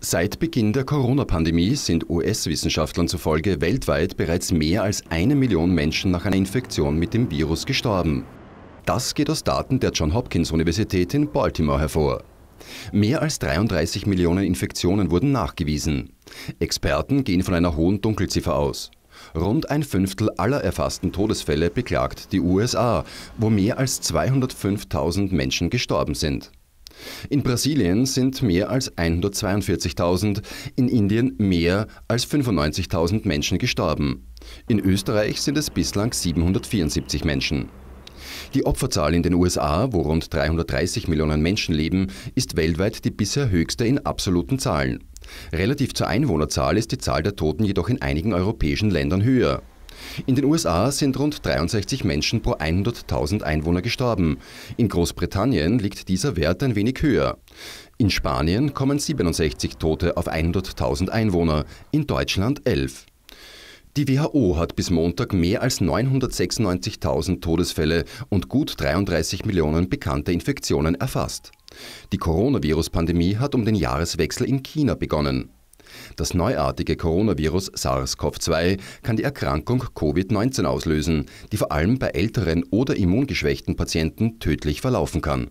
Seit Beginn der Corona-Pandemie sind US-Wissenschaftlern zufolge weltweit bereits mehr als eine Million Menschen nach einer Infektion mit dem Virus gestorben. Das geht aus Daten der John Hopkins Universität in Baltimore hervor. Mehr als 33 Millionen Infektionen wurden nachgewiesen. Experten gehen von einer hohen Dunkelziffer aus. Rund ein Fünftel aller erfassten Todesfälle beklagt die USA, wo mehr als 205.000 Menschen gestorben sind. In Brasilien sind mehr als 142.000, in Indien mehr als 95.000 Menschen gestorben. In Österreich sind es bislang 774 Menschen. Die Opferzahl in den USA, wo rund 330 Millionen Menschen leben, ist weltweit die bisher höchste in absoluten Zahlen. Relativ zur Einwohnerzahl ist die Zahl der Toten jedoch in einigen europäischen Ländern höher. In den USA sind rund 63 Menschen pro 100.000 Einwohner gestorben. In Großbritannien liegt dieser Wert ein wenig höher. In Spanien kommen 67 Tote auf 100.000 Einwohner, in Deutschland 11. Die WHO hat bis Montag mehr als 996.000 Todesfälle und gut 33 Millionen bekannte Infektionen erfasst. Die Coronavirus-Pandemie hat um den Jahreswechsel in China begonnen. Das neuartige Coronavirus SARS-CoV-2 kann die Erkrankung Covid-19 auslösen, die vor allem bei älteren oder immungeschwächten Patienten tödlich verlaufen kann.